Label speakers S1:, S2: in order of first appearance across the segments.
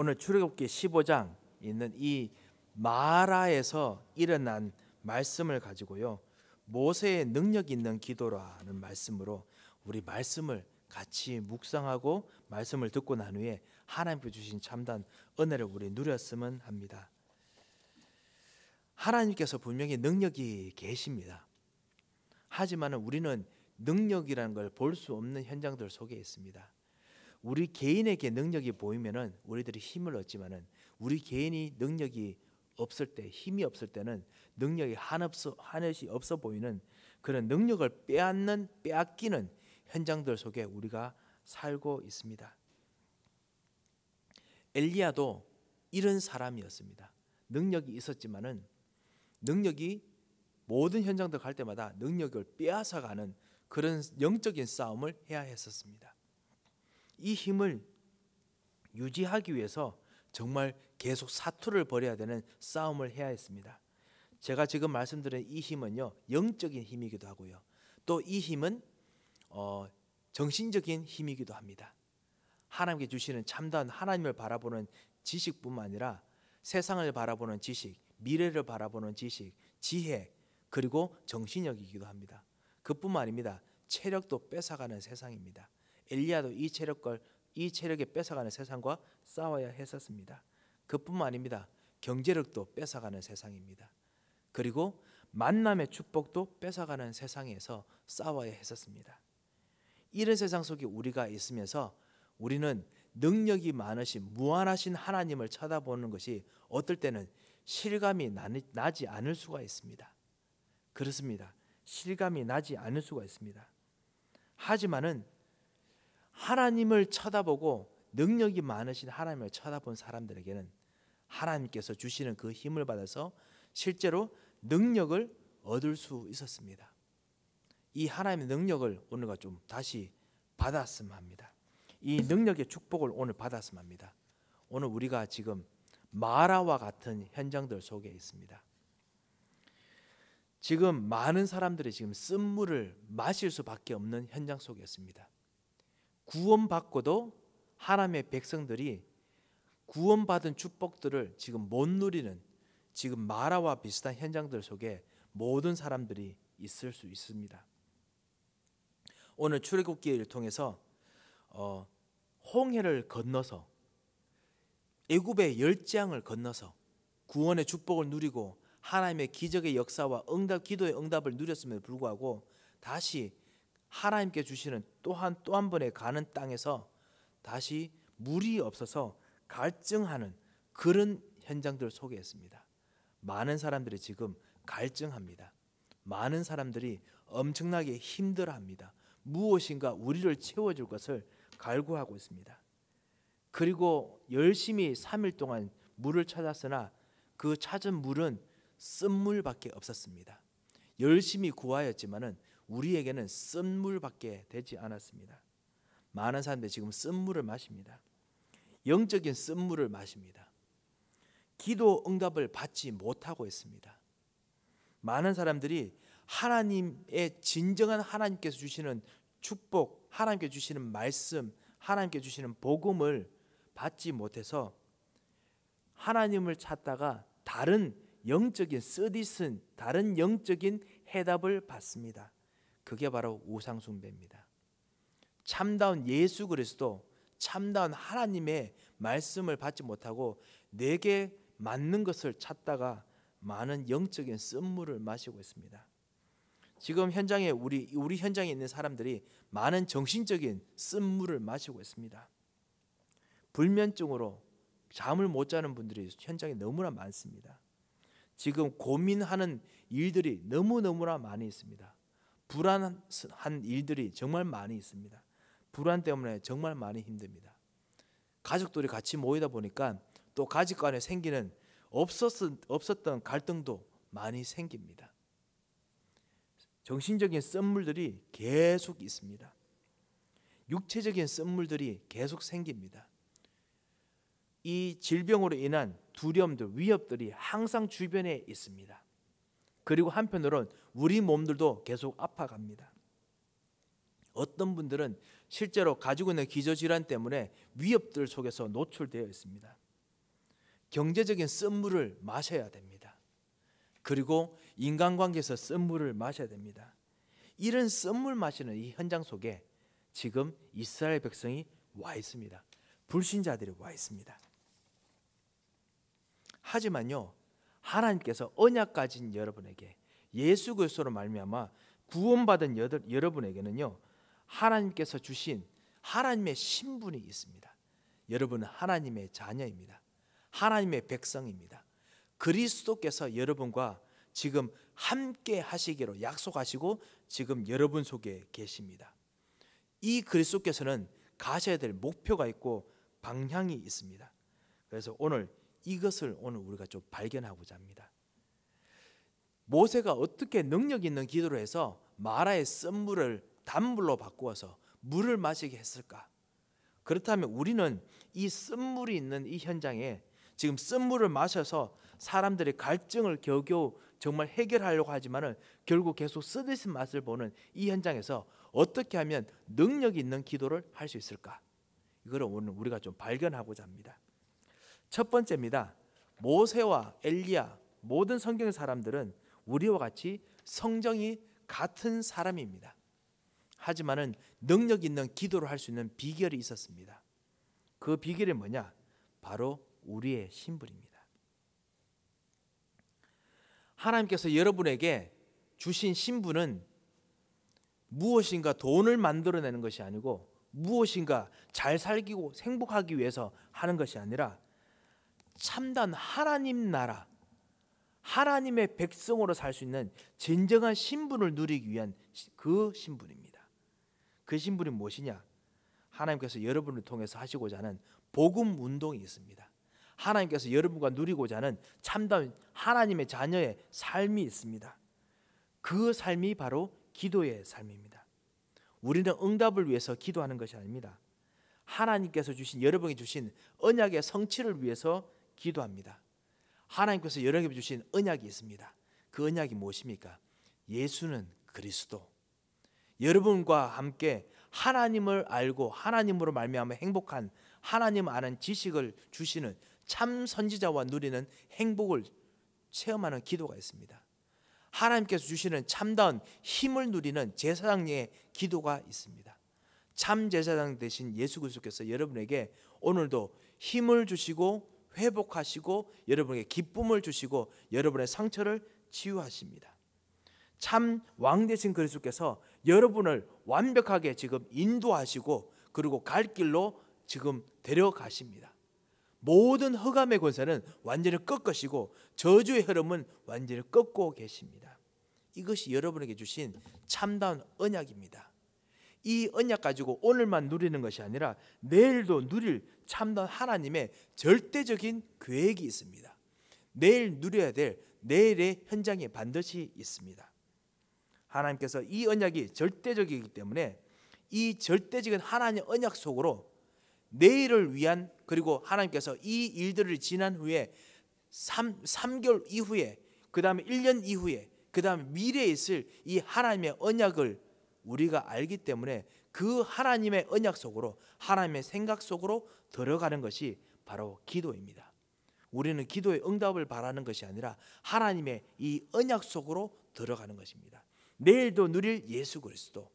S1: 오늘 출애굽기 15장 있는 이 마라에서 일어난 말씀을 가지고요. 모세의 능력 있는 기도라는 말씀으로 우리 말씀을 같이 묵상하고 말씀을 듣고 난 후에 하나님께 주신 참단 은혜를 우리 누렸으면 합니다. 하나님께서 분명히 능력이 계십니다. 하지만 우리는 능력이라는 걸 볼 수 없는 현장들 속에 있습니다. 우리 개인에게 능력이 보이면은 우리들이 힘을 얻지만은 우리 개인이 능력이 없을 때 힘이 없을 때는 능력이 한없어 한없이 없어 보이는 그런 능력을 빼앗는 빼앗기는 현장들 속에 우리가 살고 있습니다. 엘리야도 이런 사람이었습니다. 능력이 있었지만은 능력이 모든 현장들 갈 때마다 능력을 빼앗아가는 그런 영적인 싸움을 해야 했었습니다. 이 힘을 유지하기 위해서 정말 계속 사투를 벌여야 되는 싸움을 해야 했습니다. 제가 지금 말씀드린 이 힘은요 영적인 힘이기도 하고요 또 이 힘은 어, 정신적인 힘이기도 합니다. 하나님께 주시는 참다운 하나님을 바라보는 지식뿐만 아니라 세상을 바라보는 지식, 미래를 바라보는 지식, 지혜 그리고 정신력이기도 합니다. 그뿐만 아닙니다. 체력도 뺏어가는 세상입니다. 엘리야도 이 체력걸 이 체력에 뺏어가는 세상과 싸워야 했었습니다. 그뿐만 아닙니다. 경제력도 뺏어가는 세상입니다. 그리고 만남의 축복도 뺏어가는 세상에서 싸워야 했었습니다. 이런 세상 속에 우리가 있으면서 우리는 능력이 많으신 무한하신 하나님을 쳐다보는 것이 어떨 때는 실감이 나지 않을 수가 있습니다. 그렇습니다. 실감이 나지 않을 수가 있습니다. 하지만은 하나님을 쳐다보고 능력이 많으신 하나님을 쳐다본 사람들에게는 하나님께서 주시는 그 힘을 받아서 실제로 능력을 얻을 수 있었습니다. 이 하나님의 능력을 오늘과 좀 다시 받았음 합니다. 이 능력의 축복을 오늘 받았음 합니다. 오늘 우리가 지금 마라와 같은 현장들 속에 있습니다. 지금 많은 사람들이 지금 쓴물을 마실 수밖에 없는 현장 속에 있습니다. 구원받고도 하나님의 백성들이 구원받은 축복들을 지금 못 누리는 지금 마라와 비슷한 현장들 속에 모든 사람들이 있을 수 있습니다. 오늘 출애굽기를 통해서 어, 홍해를 건너서 애굽의 열장을 건너서 구원의 축복을 누리고 하나님의 기적의 역사와 응답 기도의 응답을 누렸음에도 불구하고 다시 하나님께 주시는 또한 또한 번에 가는 땅에서 다시 물이 없어서 갈증하는 그런 현장들 속에 있습니다. 많은 사람들이 지금 갈증합니다. 많은 사람들이 엄청나게 힘들어합니다. 무엇인가 우리를 채워줄 것을 갈구하고 있습니다. 그리고 열심히 3일 동안 물을 찾았으나 그 찾은 물은 쓴물밖에 없었습니다. 열심히 구하였지만은 우리에게는 쓴물밖에 되지 않았습니다. 많은 사람들이 지금 쓴물을 마십니다. 영적인 쓴물을 마십니다. 기도 응답을 받지 못하고 있습니다. 많은 사람들이 하나님의 진정한 하나님께서 주시는 축복, 하나님께 주시는 말씀, 하나님께 주시는 복음을 받지 못해서 하나님을 찾다가 다른 영적인 쓰디슨, 다른 영적인 해답을 받습니다. 그게 바로 우상숭배입니다. 참다운 예수 그리스도, 참다운 하나님의 말씀을 받지 못하고 내게 맞는 것을 찾다가 많은 영적인 쓴물을 마시고 있습니다. 지금 현장에 우리 우리 현장에 있는 사람들이 많은 정신적인 쓴물을 마시고 있습니다. 불면증으로 잠을 못 자는 분들이 현장에 너무나 많습니다. 지금 고민하는 일들이 너무너무나 많이 있습니다. 불안한 일들이 정말 많이 있습니다. 불안 때문에 정말 많이 힘듭니다. 가족들이 같이 모이다 보니까 또 가족 간에 생기는 없었, 던 갈등도 많이 생깁니다. 정신적인 썸물들이 계속 있습니다. 육체적인 썸물들이 계속 생깁니다. 이 질병으로 인한 두려움들, 위협들이 항상 주변에 있습니다. 그리고 한편으로는 우리 몸들도 계속 아파갑니다. 어떤 분들은 실제로 가지고 있는 기저질환 때문에 위협들 속에서 노출되어 있습니다. 경제적인 쓴물을 마셔야 됩니다. 그리고 인간관계에서 쓴물을 마셔야 됩니다. 이런 쓴물 마시는 이 현장 속에 지금 이스라엘 백성이 와 있습니다. 불신자들이 와 있습니다. 하지만요, 하나님께서 언약 가진 여러분에게 예수 그리스도로 말미암아 구원받은 여러분에게는요 하나님께서 주신 하나님의 신분이 있습니다. 여러분은 하나님의 자녀입니다. 하나님의 백성입니다. 그리스도께서 여러분과 지금 함께 하시기로 약속하시고 지금 여러분 속에 계십니다. 이 그리스도께서는 가셔야 될 목표가 있고 방향이 있습니다. 그래서 오늘 이것을 오늘 우리가 좀 발견하고자 합니다. 모세가 어떻게 능력 있는 기도를 해서 마라의 쓴물을 단물로 바꾸어서 물을 마시게 했을까? 그렇다면 우리는 이 쓴물이 있는 이 현장에 지금 쓴물을 마셔서 사람들의 갈증을 겨우 정말 해결하려고 하지만은 결국 계속 쓰듯이 맛을 보는 이 현장에서 어떻게 하면 능력 있는 기도를 할 수 있을까? 이걸 오늘 우리가 좀 발견하고자 합니다. 첫 번째입니다. 모세와 엘리야 모든 성경 사람들은 우리와 같이 성정이 같은 사람입니다. 하지만은 능력 있는 기도를 할 수 있는 비결이 있었습니다. 그 비결이 뭐냐? 바로 우리의 신분입니다. 하나님께서 여러분에게 주신 신분은 무엇인가 돈을 만들어내는 것이 아니고 무엇인가 잘 살기고 행복하기 위해서 하는 것이 아니라 참단 하나님 나라 하나님의 백성으로 살 수 있는 진정한 신분을 누리기 위한 그 신분입니다. 그 신분이 무엇이냐? 하나님께서 여러분을 통해서 하시고자 하는 복음 운동이 있습니다. 하나님께서 여러분과 누리고자 하는 참다 하나님의 자녀의 삶이 있습니다. 그 삶이 바로 기도의 삶입니다. 우리는 응답을 위해서 기도하는 것이 아닙니다. 하나님께서 주신 여러분이 주신 언약의 성취를 위해서 기도합니다. 하나님께서 여러분에게 주신 언약이 있습니다. 그 언약이 무엇입니까? 예수는 그리스도. 여러분과 함께 하나님을 알고 하나님으로 말미암아 행복한 하나님 아는 지식을 주시는 참 선지자와 누리는 행복을 체험하는 기도가 있습니다. 하나님께서 주시는 참다운 힘을 누리는 제사장의 기도가 있습니다. 참 제사장 되신 예수 그리스도께서 여러분에게 오늘도 힘을 주시고 회복하시고 여러분에게 기쁨을 주시고 여러분의 상처를 치유하십니다. 참왕 대신 그리스도께서 여러분을 완벽하게 지금 인도하시고 그리고 갈 길로 지금 데려가십니다. 모든 허감의 권세는 완전히 꺾으시고 저주의 흐름은 완전히 꺾고 계십니다. 이것이 여러분에게 주신 참다운 언약입니다. 이 언약 가지고 오늘만 누리는 것이 아니라 내일도 누릴 참된 하나님의 절대적인 계획이 있습니다. 내일 누려야 될 내일의 현장에 반드시 있습니다. 하나님께서 이 언약이 절대적이기 때문에 이 절대적인 하나님의 언약 속으로 내일을 위한 그리고 하나님께서 이 일들을 지난 후에 3, 3개월 이후에 그 다음에 1년 이후에 그 다음에 미래에 있을 이 하나님의 언약을 우리가 알기 때문에 그 하나님의 언약 속으로 하나님의 생각 속으로 들어가는 것이 바로 기도입니다. 우리는 기도의 응답을 바라는 것이 아니라 하나님의 이 언약 속으로 들어가는 것입니다. 내일도 누릴 예수 그리스도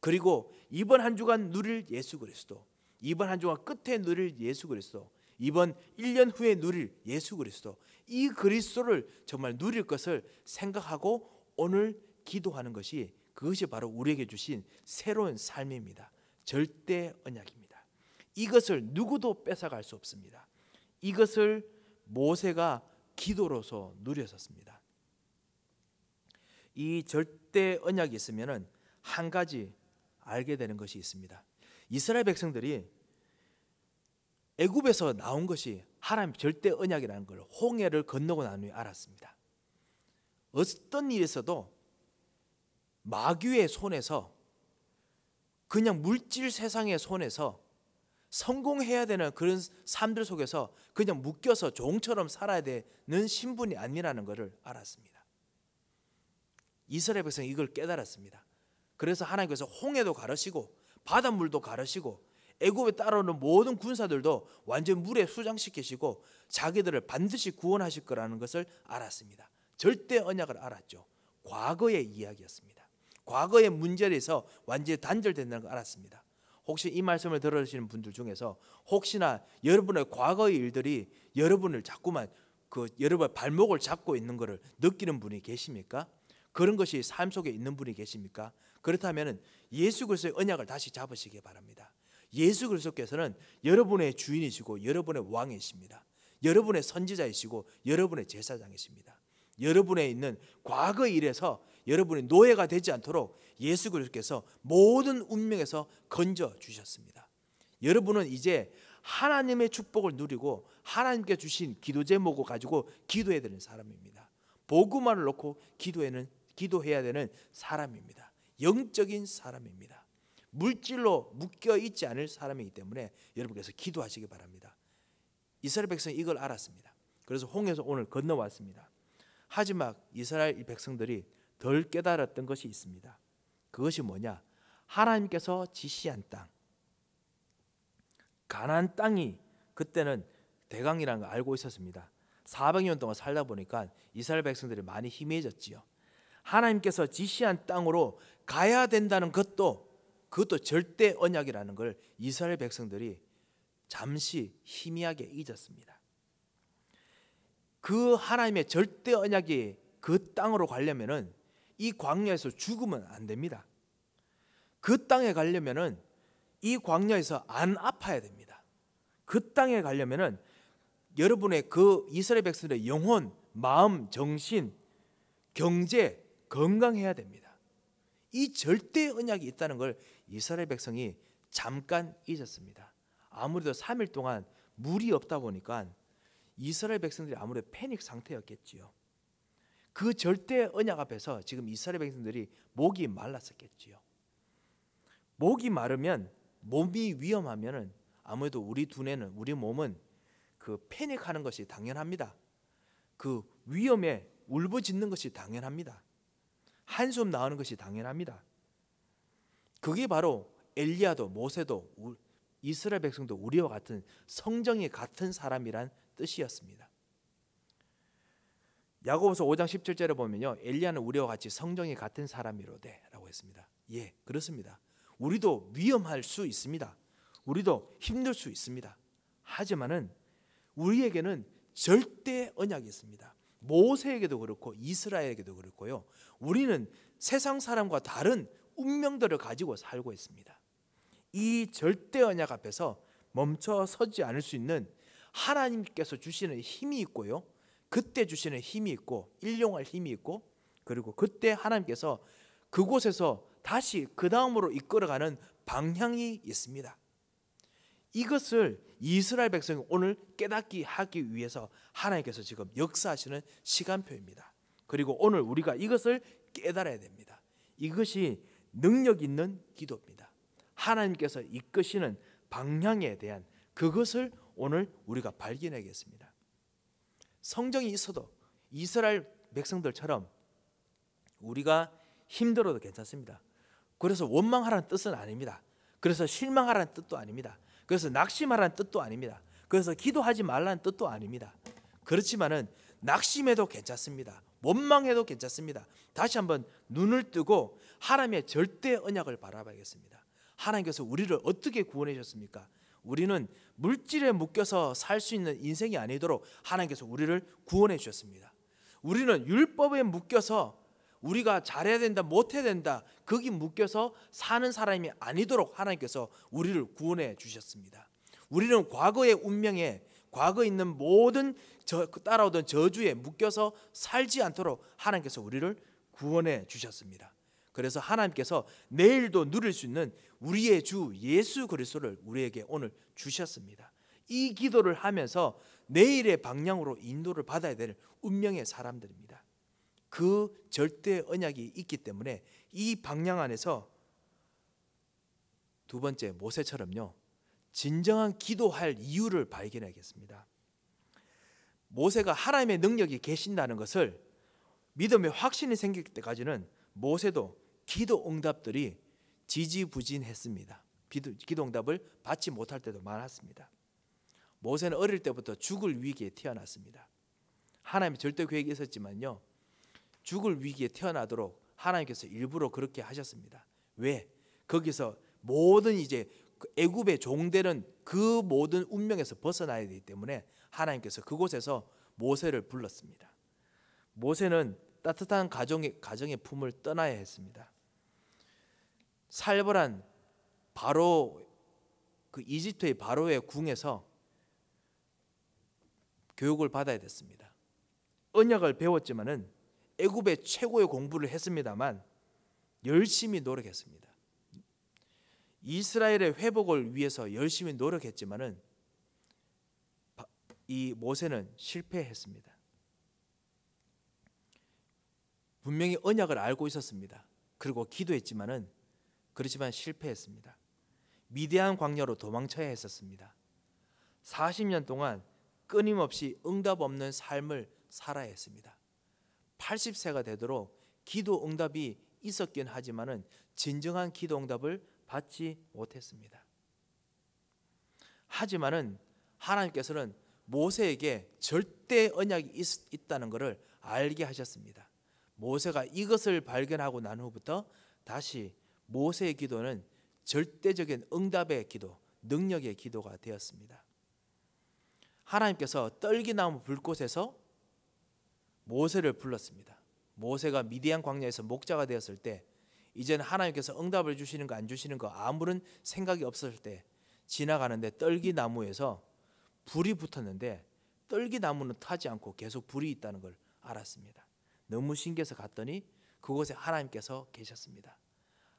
S1: 그리고 이번 한 주간 누릴 예수 그리스도 이번 한 주간 끝에 누릴 예수 그리스도 이번 1년 후에 누릴 예수 그리스도 이 그리스도를 정말 누릴 것을 생각하고 오늘 기도하는 것이 그것이 바로 우리에게 주신 새로운 삶입니다. 절대 언약입니다. 이것을 누구도 뺏어갈 수 없습니다. 이것을 모세가 기도로서 누렸었습니다. 이 절대 언약이 있으면은 한 가지 알게 되는 것이 있습니다. 이스라엘 백성들이 애굽에서 나온 것이 하나님 절대 언약이라는 걸 홍해를 건너고 난 후에 알았습니다. 어떤 일에서도 마귀의 손에서 그냥 물질 세상의 손에서 성공해야 되는 그런 삶들 속에서 그냥 묶여서 종처럼 살아야 되는 신분이 아니라는 것을 알았습니다. 이스라엘 백성이 이걸 깨달았습니다. 그래서 하나님께서 홍해도 가르시고 바닷물도 가르시고 애굽에 따라오는 모든 군사들도 완전 물에 수장시키시고 자기들을 반드시 구원하실 거라는 것을 알았습니다. 절대 언약을 알았죠. 과거의 이야기였습니다. 과거의 문제에서 완전히 단절된다는 걸 알았습니다. 혹시 이 말씀을 들으시는 분들 중에서 혹시나 여러분의 과거의 일들이 여러분을 자꾸만 그 여러분의 발목을 잡고 있는 것을 느끼는 분이 계십니까? 그런 것이 삶 속에 있는 분이 계십니까? 그렇다면 예수 그리스도의 언약을 다시 잡으시기 바랍니다. 예수 그리스도께서는 여러분의 주인이시고 여러분의 왕이십니다. 여러분의 선지자이시고 여러분의 제사장이십니다. 여러분의 있는 과거 일에서 여러분이 노예가 되지 않도록 예수 그리스도께서 모든 운명에서 건져 주셨습니다. 여러분은 이제 하나님의 축복을 누리고 하나님께 주신 기도 제목을 가지고 기도해야 되는 사람입니다. 복음만을 놓고 기도에는 기도해야 되는 사람입니다. 영적인 사람입니다. 물질로 묶여 있지 않을 사람이기 때문에 여러분께서 기도하시기 바랍니다. 이스라엘 백성이 걸 알았습니다. 그래서 홍해에서 오늘 건너왔습니다. 하지만 이스라엘 백성들이 덜 깨달았던 것이 있습니다. 그것이 뭐냐? 하나님께서 지시한 땅. 가나 땅이 그때는 대강이라는 걸 알고 있었습니다. 400년 동안 살다 보니까 이스라엘 백성들이 많이 희미해졌지요. 하나님께서 지시한 땅으로 가야 된다는 것도 그것도 절대 언약이라는 걸 이스라엘 백성들이 잠시 희미하게 잊었습니다. 그 하나님의 절대 언약이 그 땅으로 가려면은 이 광야에서 죽으면 안 됩니다. 그 땅에 가려면은 이 광야에서 안 아파야 됩니다. 그 땅에 가려면은 여러분의 그 이스라엘 백성의 영혼, 마음, 정신, 경제, 건강해야 됩니다. 이 절대 언약이 있다는 걸 이스라엘 백성이 잠깐 잊었습니다. 아무래도 3일 동안 물이 없다 보니까 이스라엘 백성들이 아무래도 패닉 상태였겠지요. 그 절대 언약 앞에서 지금 이스라엘 백성들이 목이 말랐었겠지요. 목이 마르면 몸이 위험하면은 아무래도 우리 두뇌는 우리 몸은 그 패닉하는 것이 당연합니다. 그 위험에 울부짖는 것이 당연합니다. 한숨 나오는 것이 당연합니다. 그게 바로 엘리야도 모세도 이스라엘 백성도 우리와 같은 성정이 같은 사람이란 뜻이었습니다. 야고보서 5장 17절에 보면요. 엘리야는 우리와 같이 성정이 같은 사람이로되라고 했습니다. 예, 그렇습니다. 우리도 위험할 수 있습니다. 우리도 힘들 수 있습니다. 하지만은 우리에게는 절대 언약이 있습니다. 모세에게도 그렇고 이스라엘에게도 그렇고요. 우리는 세상 사람과 다른 운명들을 가지고 살고 있습니다. 이 절대 언약 앞에서 멈춰 서지 않을 수 있는 하나님께서 주시는 힘이 있고요. 그때 주시는 힘이 있고 일용할 힘이 있고 그리고 그때 하나님께서 그곳에서 다시 그 다음으로 이끌어가는 방향이 있습니다. 이것을 이스라엘 백성이 오늘 깨닫기 하기 위해서 하나님께서 지금 역사하시는 시간표입니다. 그리고 오늘 우리가 이것을 깨달아야 됩니다. 이것이 능력 있는 기도입니다. 하나님께서 이끄시는 방향에 대한 그것을 오늘 우리가 발견하겠습니다. 성정이 있어도 이스라엘 백성들처럼 우리가 힘들어도 괜찮습니다. 그래서 원망하라는 뜻은 아닙니다. 그래서 실망하라는 뜻도 아닙니다. 그래서 낙심하라는 뜻도 아닙니다. 그래서 기도하지 말라는 뜻도 아닙니다. 그렇지만은 낙심해도 괜찮습니다. 원망해도 괜찮습니다. 다시 한번 눈을 뜨고 하나님의 절대 언약을 바라봐야겠습니다. 하나님께서 우리를 어떻게 구원해 주셨습니까? 우리는 물질에 묶여서 살 수 있는 인생이 아니도록 하나님께서 우리를 구원해 주셨습니다. 우리는 율법에 묶여서 우리가 잘해야 된다 못해야 된다 거기 묶여서 사는 사람이 아니도록 하나님께서 우리를 구원해 주셨습니다. 우리는 과거의 운명에 과거 있는 모든 저, 따라오던 저주에 묶여서 살지 않도록 하나님께서 우리를 구원해 주셨습니다. 그래서 하나님께서 내일도 누릴 수 있는 우리의 주 예수 그리스도를 우리에게 오늘 주셨습니다. 이 기도를 하면서 내일의 방향으로 인도를 받아야 될 운명의 사람들입니다. 그 절대 언약이 있기 때문에 이 방향 안에서 두 번째 모세처럼요. 진정한 기도할 이유를 발견하겠습니다. 모세가 하나님의 능력이 계신다는 것을 믿음의 확신이 생길 때까지는 모세도 기도 응답들이 지지부진했습니다. 기도 응답을 받지 못할 때도 많았습니다. 모세는 어릴 때부터 죽을 위기에 태어났습니다. 하나님의 절대 계획이 있었지만요. 죽을 위기에 태어나도록 하나님께서 일부러 그렇게 하셨습니다. 왜? 거기서 모든 이제 그 애굽의 종되는 그 모든 운명에서 벗어나야 되기 때문에 하나님께서 그곳에서 모세를 불렀습니다. 모세는 따뜻한 가정의 가정의 품을 떠나야 했습니다. 살벌한 바로 그 이집트의 바로의 궁에서 교육을 받아야 됐습니다. 언약을 배웠지만은 애굽의 최고의 공부를 했습니다만 열심히 노력했습니다. 이스라엘의 회복을 위해서 열심히 노력했지만은 이 모세는 실패했습니다. 분명히 언약을 알고 있었습니다. 그리고 기도했지만은 그렇지만 실패했습니다. 미대한 광야로 도망쳐야 했었습니다. 40년 동안 끊임없이 응답 없는 삶을 살아야 했습니다. 80세가 되도록 기도 응답이 있었긴 하지만은 진정한 기도 응답을 받지 못했습니다. 하지만은 하나님께서는 모세에게 절대 언약이 있, 있다는 것을 알게 하셨습니다. 모세가 이것을 발견하고 난 후부터 다시 모세의 기도는 절대적인 응답의 기도, 능력의 기도가 되었습니다. 하나님께서 떨기나무 불꽃에서 모세를 불렀습니다. 모세가 미디안 광야에서 목자가 되었을 때 이제는 하나님께서 응답을 주시는 거 안 주시는 거 아무런 생각이 없었을 때 지나가는데 떨기나무에서 불이 붙었는데 떨기나무는 타지 않고 계속 불이 있다는 걸 알았습니다. 너무 신기해서 갔더니 그곳에 하나님께서 계셨습니다.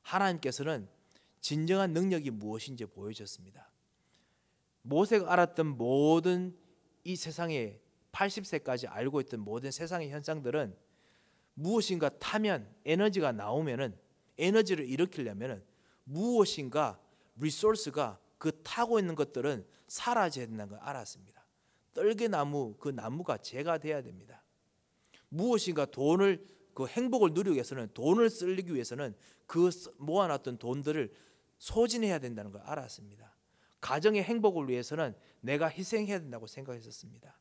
S1: 하나님께서는 진정한 능력이 무엇인지 보여주셨습니다. 모세가 알았던 모든 이 세상의 80세까지 알고 있던 모든 세상의 현상들은 무엇인가 타면 에너지가 나오면은 에너지를 일으키려면은 무엇인가 리소스가 그 타고 있는 것들은 사라져야 된다는 걸 알았습니다. 떨개나무 그 나무가 재가 돼야 됩니다. 무엇인가 돈을 그 행복을 누리기 위해서는 돈을 쓰기 위해서는 그 모아놨던 돈들을 소진해야 된다는 걸 알았습니다. 가정의 행복을 위해서는 내가 희생해야 된다고 생각했었습니다.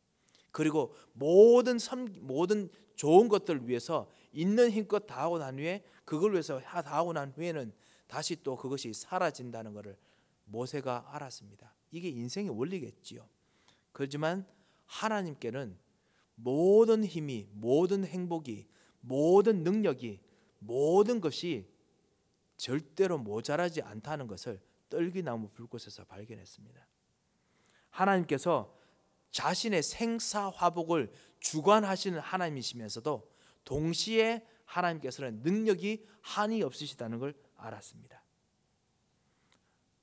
S1: 그리고 모든 섬, 모든 좋은 것들을 위해서 있는 힘껏 다 하고 난 후에 그걸 위해서 다 하고 난 후에는 다시 또 그것이 사라진다는 것을 모세가 알았습니다. 이게 인생의 원리겠지요. 그렇지만 하나님께는 모든 힘이 모든 행복이 모든 능력이 모든 것이 절대로 모자라지 않다는 것을 떨기나무 불꽃에서 발견했습니다. 하나님께서 자신의 생사화복을 주관하시는 하나님이시면서도 동시에 하나님께서는 능력이 한이 없으시다는 걸 알았습니다.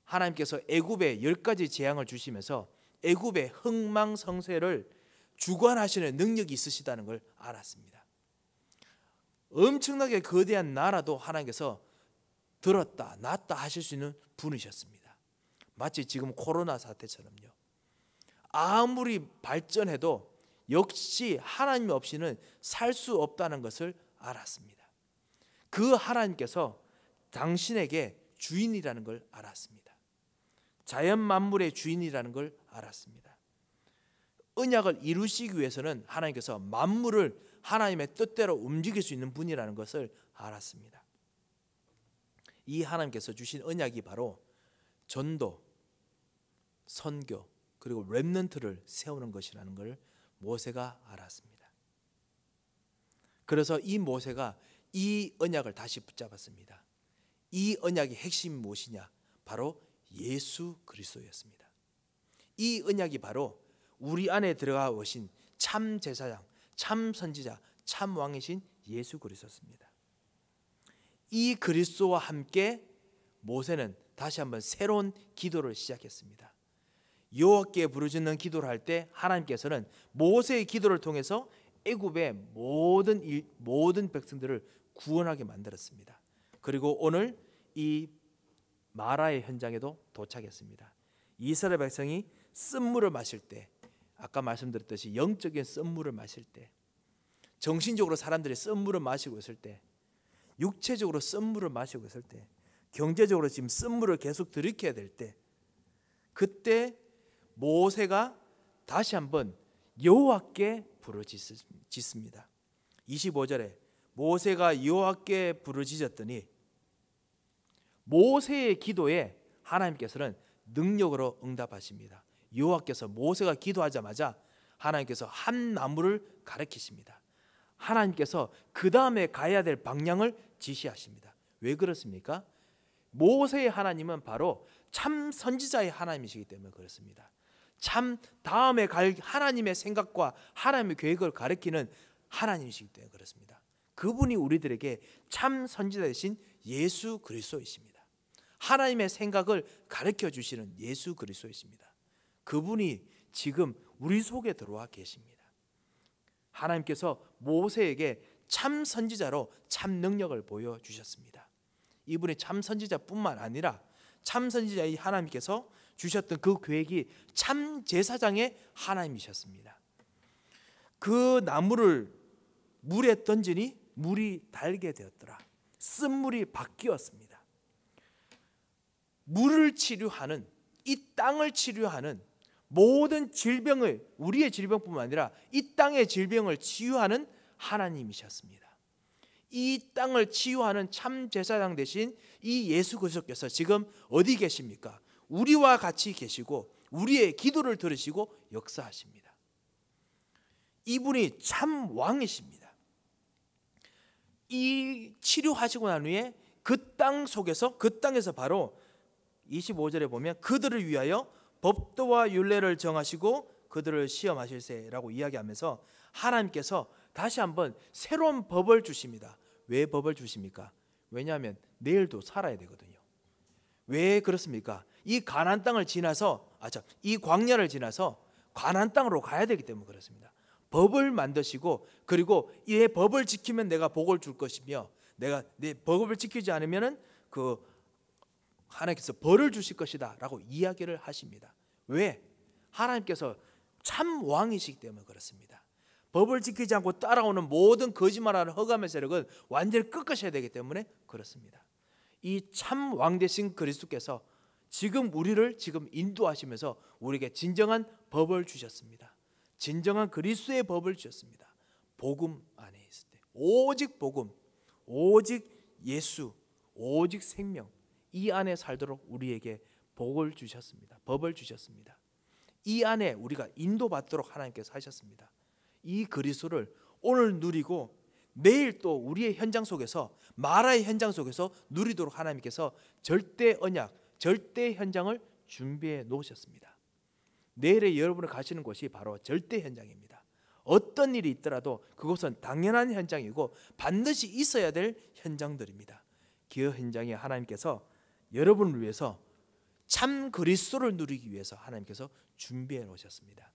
S1: 하나님께서 애굽에 열 가지 재앙을 주시면서 애굽의 흥망성쇠를 주관하시는 능력이 있으시다는 걸 알았습니다. 엄청나게 거대한 나라도 하나님께서 들었다 놨다 하실 수 있는 분이셨습니다. 마치 지금 코로나 사태처럼요. 아무리 발전해도 역시 하나님 없이는 살 수 없다는 것을 알았습니다. 그 하나님께서 당신에게 주인이라는 걸 알았습니다. 자연 만물의 주인이라는 걸 알았습니다. 은약을 이루시기 위해서는 하나님께서 만물을 하나님의 뜻대로 움직일 수 있는 분이라는 것을 알았습니다. 이 하나님께서 주신 언약이 바로 전도, 선교, 그리고 랩넌트를 세우는 것이라는 것을 모세가 알았습니다. 그래서 이 모세가 이 언약을 다시 붙잡았습니다. 이 언약의 핵심 무엇이냐? 바로 예수 그리스도였습니다. 이 언약이 바로 우리 안에 들어가 오신 참 제사장 참 선지자, 참 왕이신 예수 그리스도였습니다. 이 그리스도와 함께 모세는 다시 한번 새로운 기도를 시작했습니다. 여호와께 부르짖는 기도를 할 때 하나님께서는 모세의 기도를 통해서 애굽의 모든 일, 모든 백성들을 구원하게 만들었습니다. 그리고 오늘 이 마라의 현장에도 도착했습니다. 이스라엘 백성이 쓴물을 마실 때 아까 말씀드렸듯이 영적인 썸물을 마실 때 정신적으로 사람들이 썸물을 마시고 있을 때 육체적으로 썸물을 마시고 있을 때 경제적으로 지금 썸물을 계속 들이켜야 될 때 그때 모세가 다시 한번 여호와께 부르짖습니다. 25절에 모세가 여호와께 부르짖었더니 모세의 기도에 하나님께서는 능력으로 응답하십니다. 여호와께서 모세가 기도하자마자 하나님께서 한 나무를 가리키십니다. 하나님께서 그 다음에 가야 될 방향을 지시하십니다. 왜 그렇습니까? 모세의 하나님은 바로 참 선지자의 하나님이시기 때문에 그렇습니다. 참 다음에 갈 하나님의 생각과 하나님의 계획을 가리키는 하나님이시기 때문에 그렇습니다. 그분이 우리들에게 참 선지자 되신 예수 그리스도이십니다. 하나님의 생각을 가르쳐 주시는 예수 그리스도이십니다. 그분이 지금 우리 속에 들어와 계십니다. 하나님께서 모세에게 참 선지자로 참 능력을 보여 주셨습니다. 이분의 참 선지자뿐만 아니라 참 선지자의 하나님께서 주셨던 그 계획이 참 제사장의 하나님이셨습니다. 그 나무를 물에 던지니 물이 달게 되었더라. 쓴물이 바뀌었습니다. 물을 치료하는 이 땅을 치료하는 모든 질병을 우리의 질병뿐만 아니라 이 땅의 질병을 치유하는 하나님이셨습니다. 이 땅을 치유하는 참 제사장 대신 이 예수 그리스도께서 지금 어디 계십니까? 우리와 같이 계시고 우리의 기도를 들으시고 역사하십니다. 이분이 참 왕이십니다. 이 치료하시고 난 후에 그 땅 속에서 그 땅에서 바로 25절에 보면 그들을 위하여 법도와 윤례를 정하시고 그들을 시험하실세라고 이야기하면서 하나님께서 다시 한번 새로운 법을 주십니다. 왜 법을 주십니까? 왜냐하면 내일도 살아야 되거든요. 왜 그렇습니까? 이 가난 땅을 지나서 아 참 이 광야를 지나서 가난 땅으로 가야 되기 때문에 그렇습니다. 법을 만드시고 그리고 이 법을 지키면 내가 복을 줄 것이며 내가 내 법을 지키지 않으면은 그 하나님께서 벌을 주실 것이다라고 이야기를 하십니다. 왜? 하나님께서 참 왕이시기 때문에 그렇습니다. 법을 지키지 않고 따라오는 모든 거짓말하는 허감의 세력은 완전히 꺾으셔 되기 때문에 그렇습니다. 이 참왕 대신 그리스도께서 지금 우리를 지금 인도하시면서 우리에게 진정한 법을 주셨습니다. 진정한 그리스도의 법을 주셨습니다. 복음 안에 있을 때 오직 복음, 오직 예수, 오직 생명 이 안에 살도록 우리에게 복을 주셨습니다. 법을 주셨습니다. 이 안에 우리가 인도받도록 하나님께서 하셨습니다. 이 그리스도를 오늘 누리고 내일 또 우리의 현장 속에서 마라의 현장 속에서 누리도록 하나님께서 절대 언약, 절대 현장을 준비해 놓으셨습니다. 내일에 여러분을 가시는 곳이 바로 절대 현장입니다. 어떤 일이 있더라도 그것은 당연한 현장이고 반드시 있어야 될 현장들입니다. 기어 현장에 하나님께서 여러분을 위해서 참 그리스도를 누리기 위해서 하나님께서 준비해 놓으셨습니다.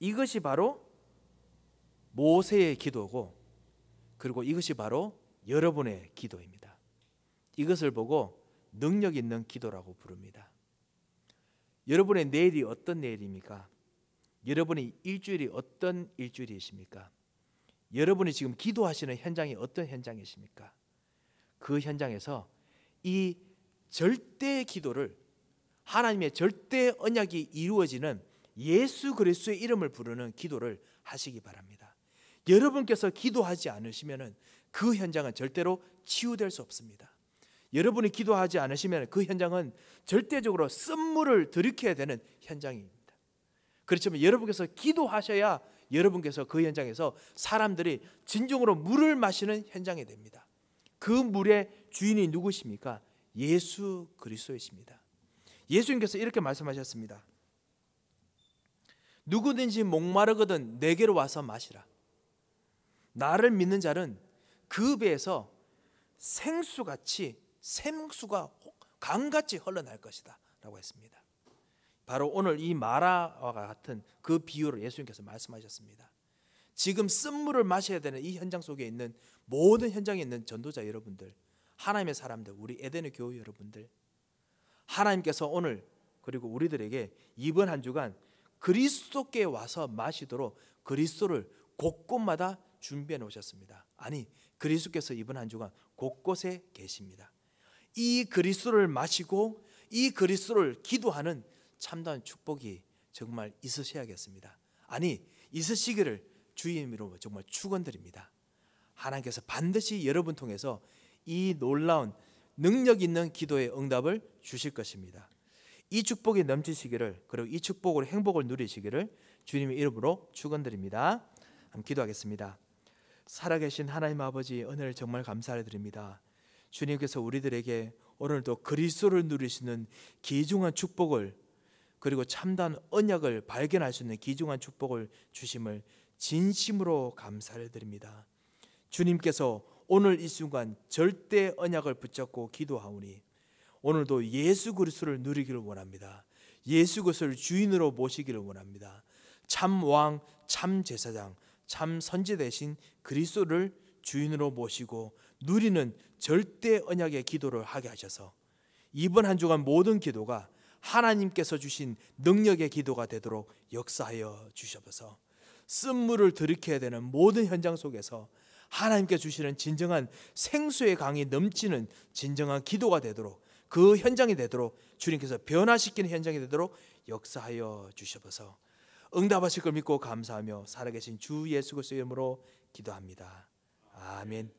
S1: 이것이 바로 모세의 기도고 그리고 이것이 바로 여러분의 기도입니다. 이것을 보고 능력 있는 기도라고 부릅니다. 여러분의 내일이 어떤 내일입니까? 여러분의 일주일이 어떤 일주일이십니까? 여러분이 지금 기도하시는 현장이 어떤 현장이십니까? 그 현장에서 이 절대 기도를 하나님의 절대 언약이 이루어지는 예수 그리스도의 이름을 부르는 기도를 하시기 바랍니다. 여러분께서 기도하지 않으시면은 그 현장은 절대로 치유될 수 없습니다. 여러분이 기도하지 않으시면 그 현장은 절대적으로 쓴물을 들이켜야 되는 현장입니다. 그렇지만 여러분께서 기도하셔야 여러분께서 그 현장에서 사람들이 진정으로 물을 마시는 현장이 됩니다. 그 물의 주인이 누구십니까? 예수 그리스도이십니다. 예수님께서 이렇게 말씀하셨습니다. 누구든지 목마르거든 내게로 와서 마시라. 나를 믿는 자는 그 배에서 생수같이 생수가 강같이 흘러날 것이다라고 했습니다. 바로 오늘 이 마라와 같은 그 비유를 예수님께서 말씀하셨습니다. 지금 쓴물을 마셔야 되는 이 현장 속에 있는 모든 현장에 있는 전도자 여러분들 하나님의 사람들, 우리 에덴의 교회 여러분들, 하나님께서 오늘 그리고 우리들에게 이번 한 주간 그리스도께 와서 마시도록 그리스도를 곳곳마다 준비해 놓으셨습니다. 아니, 그리스도께서 이번 한 주간 곳곳에 계십니다. 이 그리스도를 마시고 이 그리스도를 기도하는 참다운 축복이 정말 있으셔야겠습니다. 아니, 있으시기를 주님으로 의 정말 축원드립니다. 하나님께서 반드시 여러분 통해서 이 놀라운 능력 있는 기도의 응답을 주실 것입니다. 이 축복이 넘치시기를 그리고 이 축복으로 행복을 누리시기를 주님의 이름으로 축원드립니다. 기도하겠습니다. 살아계신 하나님 아버지 은혜를 정말 감사드립니다. 주님께서 우리들에게 오늘도 그리스도를 누리시는 기중한 축복을 그리고 참다 언약을 발견할 수 있는 기중한 축복을 주심을 진심으로 감사 드립니다. 주님께서 오늘 이 순간 절대 언약을 붙잡고 기도하오니 오늘도 예수 그리스도를 누리기를 원합니다. 예수 그리스도를 주인으로 모시기를 원합니다. 참 왕, 참 제사장, 참 선지 대신 그리스도를 주인으로 모시고 누리는 절대 언약의 기도를 하게 하셔서 이번 한 주간 모든 기도가 하나님께서 주신 능력의 기도가 되도록 역사하여 주셔서 쓴물을 들이켜야 되는 모든 현장 속에서 하나님께 주시는 진정한 생수의 강이 넘치는 진정한 기도가 되도록 그 현장이 되도록 주님께서 변화시키는 현장이 되도록 역사하여 주셔서 응답하실 걸 믿고 감사하며 살아계신 주 예수 그리스도 이름으로 기도합니다. 아멘.